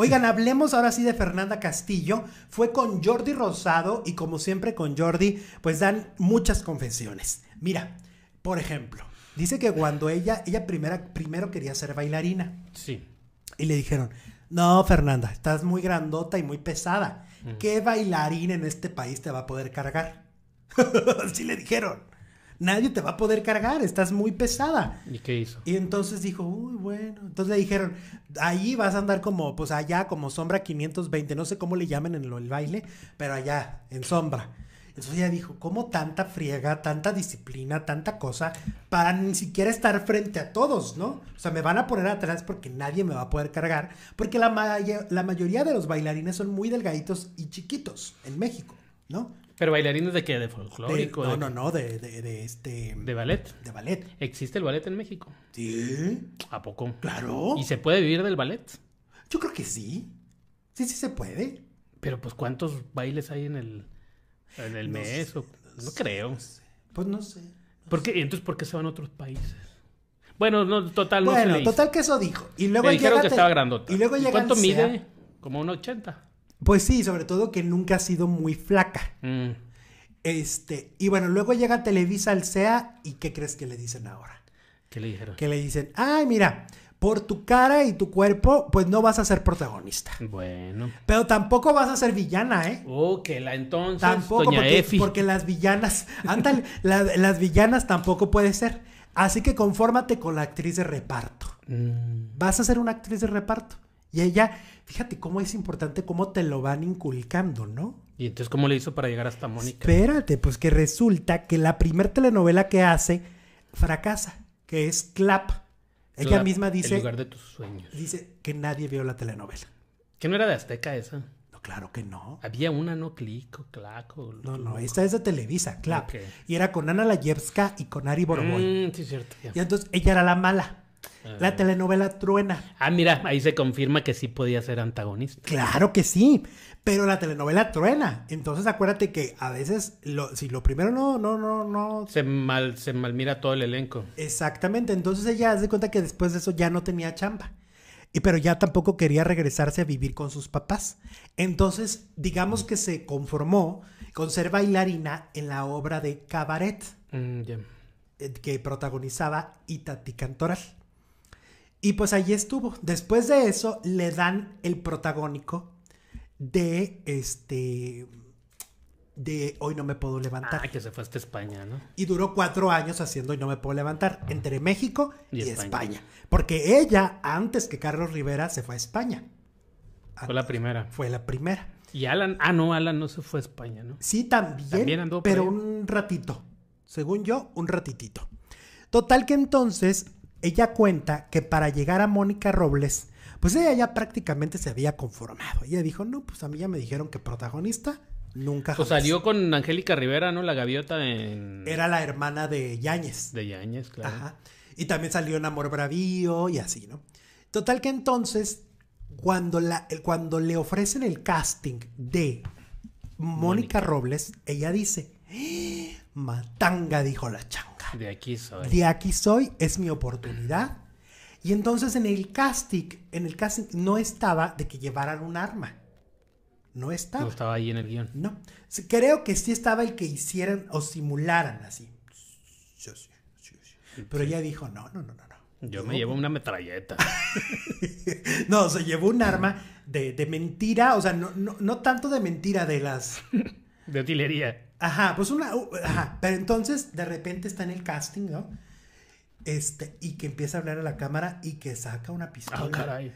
Oigan, hablemos ahora sí de Fernanda Castillo. Fue con Jordi Rosado y como siempre con Jordi, pues dan muchas confesiones. Mira, por ejemplo, dice que cuando ella, ella primera, primero quería ser bailarina. Sí. Y le dijeron, no, Fernanda, estás muy grandota y muy pesada. ¿Qué bailarina en este país te va a poder cargar? Así le dijeron nadie te va a poder cargar, estás muy pesada. ¿Y qué hizo? Y entonces dijo, uy, bueno. Entonces le dijeron, ahí vas a andar como, pues allá, como sombra 520, no sé cómo le llamen en el baile, pero allá, en sombra. Entonces ella dijo, ¿cómo tanta friega, tanta disciplina, tanta cosa para ni siquiera estar frente a todos, ¿no? O sea, me van a poner atrás porque nadie me va a poder cargar, porque la, la mayoría de los bailarines son muy delgaditos y chiquitos en México. ¿no? ¿Pero bailarines de qué? ¿De folclórico? no, no, no, de, este... ¿De ballet? De ballet. ¿Existe el ballet en México? Sí. ¿A poco? Claro. ¿Y se puede vivir del ballet? Yo creo que sí. Sí, sí se puede. Pero pues ¿cuántos bailes hay en el, en el mes? no, creo. Pues no sé. ¿Por Entonces, ¿por qué se van a otros países? Bueno, no, total, no Bueno, se total que eso dijo. Y luego ya que estaba grandota. ¿Y, cuánto mide? Como un 80. Pues sí, sobre todo que nunca ha sido muy flaca. Mm. Este, y bueno, luego llega Televisa al CEA y ¿qué crees que le dicen ahora? ¿Qué le dijeron? Que le dicen, ay, mira, por tu cara y tu cuerpo, pues no vas a ser protagonista. Bueno. Pero tampoco vas a ser villana, ¿eh? Oh, que la entonces. Tampoco, porque, las villanas, ándale, las villanas tampoco puede ser. Así que confórmate con la actriz de reparto. Mm. Vas a ser una actriz de reparto. Y ella, fíjate cómo es importante cómo te lo van inculcando, ¿no? Y entonces, ¿cómo le hizo para llegar hasta Mónica? Espérate, pues que resulta que la primer telenovela que hace fracasa, que es Clap. Ella misma dice... El lugar de tus sueños. Dice que nadie vio la telenovela. Que no era de Azteca esa. No, claro que no. Había una, no clico, claco. No, no, esta es de Televisa, Clap. Y era con Ana Layevska y con Ari Boroboy. Mm, sí, cierto. Y entonces ella era la mala. Ah. La telenovela Truena. Ah, mira, ahí se confirma que sí podía ser antagonista. Claro que sí, pero la telenovela Truena. Entonces acuérdate que a veces si lo primero no, no, no, no. Se mal, se malmira todo el elenco. Exactamente. Entonces ella hace cuenta que después de eso ya no tenía chamba. Y, pero ya tampoco quería regresarse a vivir con sus papás. Entonces, digamos que se conformó con ser bailarina en la obra de Cabaret. Mm, eh, que protagonizaba Itati Cantoral. Y pues ahí estuvo. Después de eso le dan el protagónico de este de Hoy no me puedo levantar. Ah, que se fue hasta España, ¿no? Y duró cuatro años haciendo Hoy no me puedo levantar entre México y, España. Porque ella, antes que Carlos Rivera, se fue a España. fue la primera. Fue la primera. Y Alan, ah, no, Alan no se fue a España, ¿no? Sí, también. También andó pero un ratito. Según yo, un ratitito. Total que entonces ella cuenta que para llegar a Mónica Robles, pues ella ya prácticamente se había conformado. Ella dijo, no, pues a mí ya me dijeron que protagonista, nunca. Pues jamás. salió con Angélica Rivera, ¿no? La gaviota en... Era la hermana de Yáñez. De Yañez, claro. Ajá. Y también salió en Amor Bravío y así, ¿no? Total que entonces, cuando, la, cuando le ofrecen el casting de Mónica, Robles, ella dice, ¡Ah! matanga, dijo la chau. De aquí soy. De aquí soy, es mi oportunidad. Y entonces en el casting, en el casting no estaba de que llevaran un arma. No estaba. No estaba ahí en el guión. No. Creo que sí estaba el que hicieran o simularan así. Pero ella dijo, no, no, no, no. no. Yo me llevo una metralleta. no, se llevó un arma de, mentira, o sea, no, no, no tanto de mentira, de las... de utilería. Ajá, pues una. ajá. Pero entonces, de repente está en el casting, ¿no? Este, y que empieza a hablar a la cámara y que saca una pistola. Ah, caray.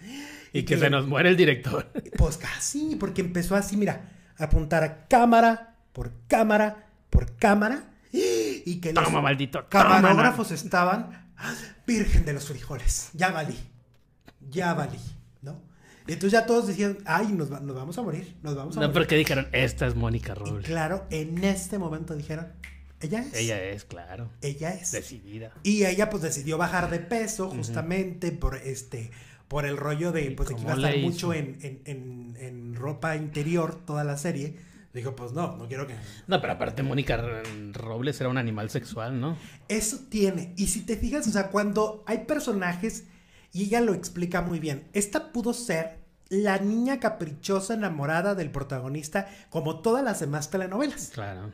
Y, que, se nos muere el director. Pues casi, porque empezó así, mira, apuntar a cámara, por cámara, por cámara. Y que los Toma, camarógrafos estaban. Ah, Virgen de los frijoles. Ya valí. Ya valí, ¿no? Entonces ya todos decían, ay, nos, nos vamos a morir, nos vamos a no, morir. No, porque dijeron, esta es Mónica Robles. claro, en este momento dijeron, ella es. Ella es, claro. Ella es. Decidida. Y ella pues decidió bajar de peso justamente por este por el rollo de pues que iba a estar mucho en, en, ropa interior toda la serie. Dijo, pues no, no quiero que... No, pero aparte Mónica Robles era un animal sexual, ¿no? Eso tiene. Y si te fijas, o sea, cuando hay personajes y ella lo explica muy bien. Esta pudo ser la niña caprichosa enamorada del protagonista como todas las demás telenovelas. Claro.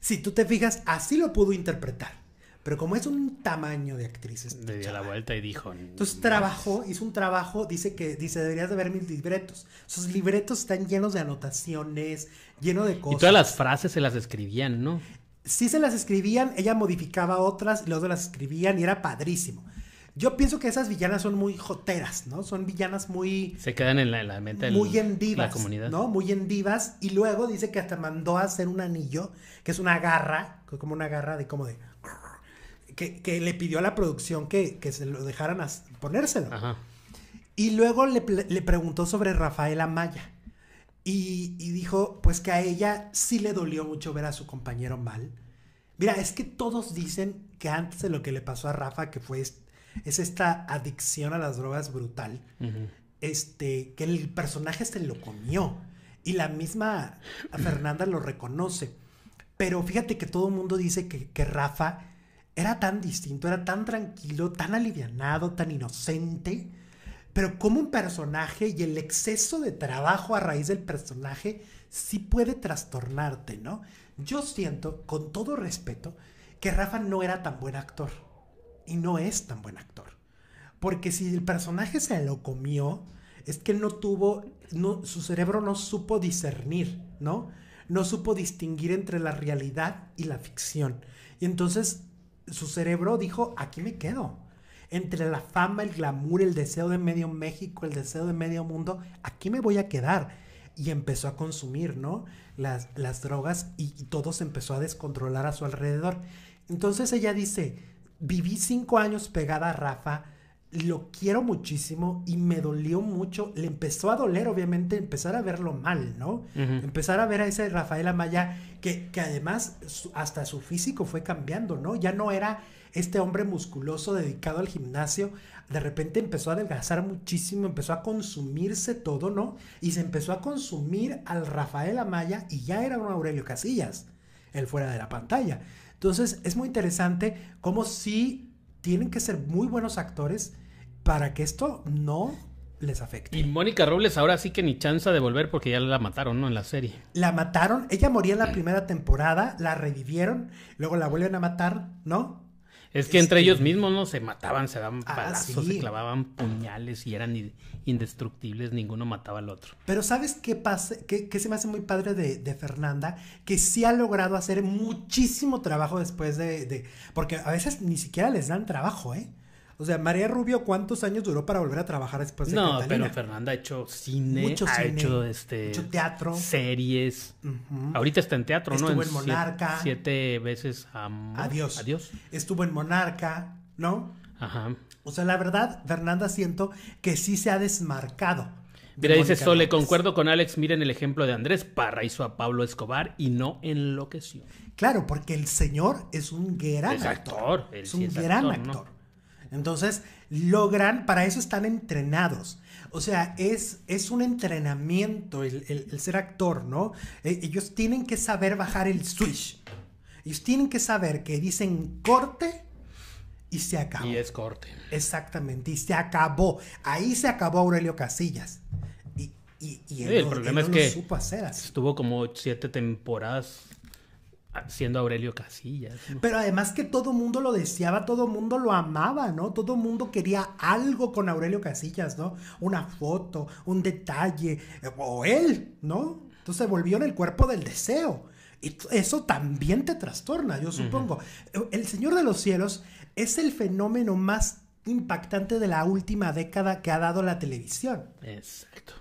Si tú te fijas, así lo pudo interpretar. Pero como es un tamaño de actrices. Le dio la vuelta y dijo. Entonces trabajó, hizo un trabajo, dice que dice, deberías de ver mis libretos. Sus libretos están llenos de anotaciones, lleno de cosas. Y todas las frases se las escribían, ¿no? Sí se las escribían, ella modificaba otras, y luego las escribían y era padrísimo. Yo pienso que esas villanas son muy joteras, ¿no? Son villanas muy... Se quedan en la, mente de Muy en divas, la comunidad. ¿no? Muy en divas. Y luego dice que hasta mandó a hacer un anillo, que es una garra, como una garra de como de... Que, le pidió a la producción que, se lo dejaran ponérselo. Ajá. Y luego le, preguntó sobre Rafaela Maya. Y, y dijo, pues que a ella sí le dolió mucho ver a su compañero mal. Mira, es que todos dicen que antes de lo que le pasó a Rafa, que fue es esta adicción a las drogas brutal, este, que el personaje se lo comió y la misma Fernanda lo reconoce. Pero fíjate que todo el mundo dice que, que Rafa era tan distinto, era tan tranquilo, tan alivianado, tan inocente. Pero como un personaje y el exceso de trabajo a raíz del personaje sí puede trastornarte, ¿no? Yo siento, con todo respeto, que Rafa no era tan buen actor y no es tan buen actor. Porque si el personaje se lo comió, es que no tuvo, su cerebro no supo discernir, ¿no? No supo distinguir entre la realidad y la ficción. Y entonces su cerebro dijo, aquí me quedo. Entre la fama, el glamour, el deseo de medio México, el deseo de medio mundo, aquí me voy a quedar. Y empezó a consumir, ¿no? Las, las drogas y, y todo se empezó a descontrolar a su alrededor. Entonces ella dice, viví cinco años pegada a Rafa, lo quiero muchísimo y me dolió mucho. Le empezó a doler, obviamente, empezar a verlo mal, ¿no? Empezar a ver a ese Rafael Amaya que, que además hasta su físico fue cambiando, ¿no? Ya no era este hombre musculoso dedicado al gimnasio. De repente empezó a adelgazar muchísimo, empezó a consumirse todo, ¿no? Y se empezó a consumir al Rafael Amaya y ya era un Aurelio Casillas el fuera de la pantalla. Entonces es muy interesante como si tienen que ser muy buenos actores para que esto no les afecte. Y Mónica Robles ahora sí que ni chance de volver porque ya la mataron, ¿no? En la serie. La mataron, ella moría en la primera temporada, la revivieron, luego la vuelven a matar, ¿no? Es que entre este, ellos mismos no se mataban, se daban palazos, ah, se clavaban puñales y eran indestructibles, ninguno mataba al otro. Pero ¿sabes qué pasa? ¿Qué, se me hace muy padre de, Fernanda? Que sí ha logrado hacer muchísimo trabajo después de... Porque a veces ni siquiera les dan trabajo, ¿eh? O sea, María Rubio, ¿cuántos años duró para volver a trabajar después de No, pero Fernanda ha hecho cine, ha hecho este teatro, series. Ahorita está en teatro, ¿no? Estuvo en, Monarca. Siete, veces Adiós. Adiós. Estuvo en Monarca, ¿no? Ajá. O sea, la verdad, Fernanda siento que sí se ha desmarcado. Mira, dice Sole, le concuerdo con Alex, miren el ejemplo de Andrés Parra hizo a Pablo Escobar y no enloqueció. Claro, porque el señor es un gran actor, Es un gran actor. Entonces, logran, para eso están entrenados. O sea, es, es un entrenamiento el, ser actor, ¿no? E, ellos tienen que saber bajar el switch. Ellos tienen que saber que dicen corte y se acabó. Y es corte. Exactamente, y se acabó. Ahí se acabó Aurelio Casillas. Y, el problema es que supo hacer estuvo como siete temporadas siendo Aurelio Casillas. Pero además que todo mundo lo deseaba, todo mundo lo amaba, ¿no? Todo mundo quería algo con Aurelio Casillas, ¿no? Una foto, un detalle, o él, ¿no? Entonces volvió en el cuerpo del deseo. Y eso también te trastorna, yo supongo. El Señor de los Cielos es el fenómeno más impactante de la última década que ha dado la televisión. Exacto.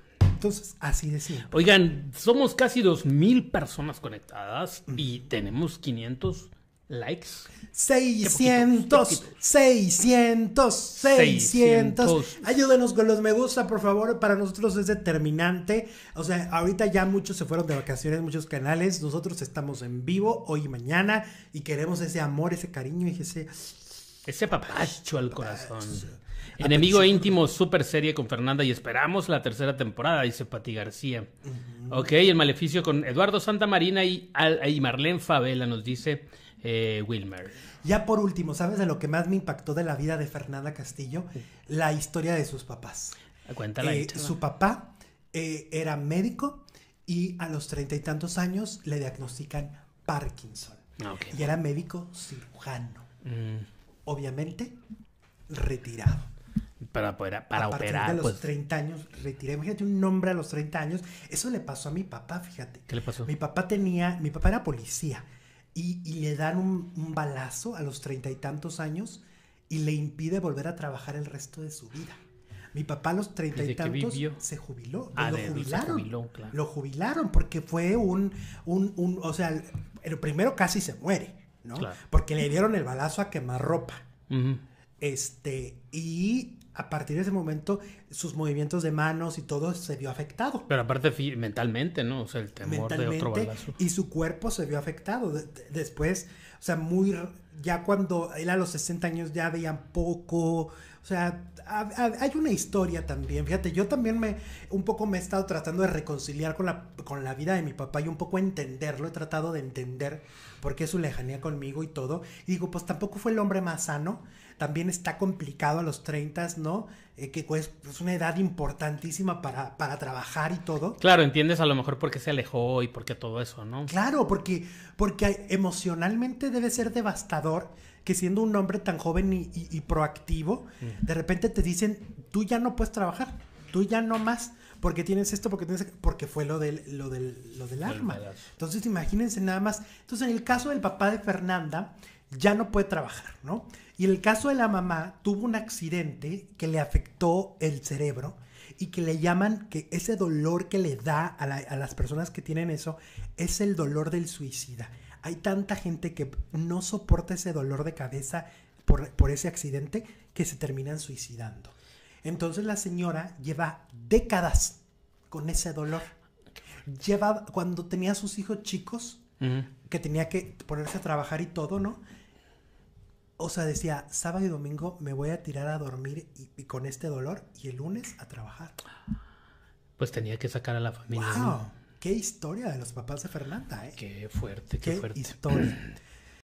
Entonces, así de Oigan, somos casi 2.000 personas conectadas y tenemos 500 likes. 600, 600, 600, Ayúdenos con los me gusta, por favor. Para nosotros es determinante. O sea, ahorita ya muchos se fueron de vacaciones, muchos canales. Nosotros estamos en vivo hoy y mañana y queremos ese amor, ese cariño y ese ese papacho al corazón. Enemigo íntimo, super serie con Fernanda y esperamos la tercera temporada, dice Pati García. Ok, el maleficio con Eduardo Santa y, y Marlene Favela, nos dice eh, Wilmer. Ya por último, ¿sabes de lo que más me impactó de la vida de Fernanda Castillo? La historia de sus papás. Cuéntala. Eh, su papá eh, era médico y a los treinta y tantos años le diagnostican Parkinson. Ah, y era médico cirujano. Mm obviamente retirado. Para, poder, a los 30 pues. años, retiré. Imagínate un nombre a los 30 años. Eso le pasó a mi papá, fíjate. ¿Qué le pasó? Mi papá tenía, mi papá era policía y, le dan un, balazo a los treinta y tantos años y le impide volver a trabajar el resto de su vida. Mi papá a los treinta y tantos se jubiló. lo ah, jubilaron. Lo jubilaron porque fue un, un, un, o sea, el primero casi se muere ¿no? Porque le dieron el balazo a quemar ropa Este, y a partir de ese momento sus movimientos de manos y todo se vio afectado. Pero aparte mentalmente, ¿no? O sea, el temor de otro balazo. Y su cuerpo se vio afectado. después, o sea, muy ya cuando él a los 60 años ya veían poco. O sea, hay una historia también. Fíjate, yo también me un poco me he estado tratando de reconciliar con la, con la vida de mi papá y un poco entenderlo. He tratado de entender por qué su lejanía conmigo y todo. Y digo, pues tampoco fue el hombre más sano también está complicado a los 30, ¿no? Eh, que pues, es una edad importantísima para, trabajar y todo. Claro, entiendes a lo mejor por qué se alejó y por qué todo eso, ¿no? Claro, porque, porque emocionalmente debe ser devastador que siendo un hombre tan joven y, proactivo, mm. de repente te dicen, tú ya no puedes trabajar, tú ya no más porque tienes esto, porque tienes porque fue lo del lo del lo del arma. Entonces, imagínense nada más. Entonces, en el caso del papá de Fernanda, ya no puede trabajar, ¿no? Y el caso de la mamá, tuvo un accidente que le afectó el cerebro y que le llaman que ese dolor que le da a, las personas que tienen eso es el dolor del suicida. Hay tanta gente que no soporta ese dolor de cabeza por, ese accidente que se terminan suicidando. Entonces la señora lleva décadas con ese dolor. Lleva, cuando tenía sus hijos chicos, que tenía que ponerse a trabajar y todo, ¿no? o sea, decía, sábado y domingo me voy a tirar a dormir y, con este dolor y el lunes a trabajar. Pues tenía que sacar a la familia. ¡Wow! ¡Qué historia de los papás de Fernanda! ¿eh? ¡Qué fuerte, qué, qué fuerte! historia!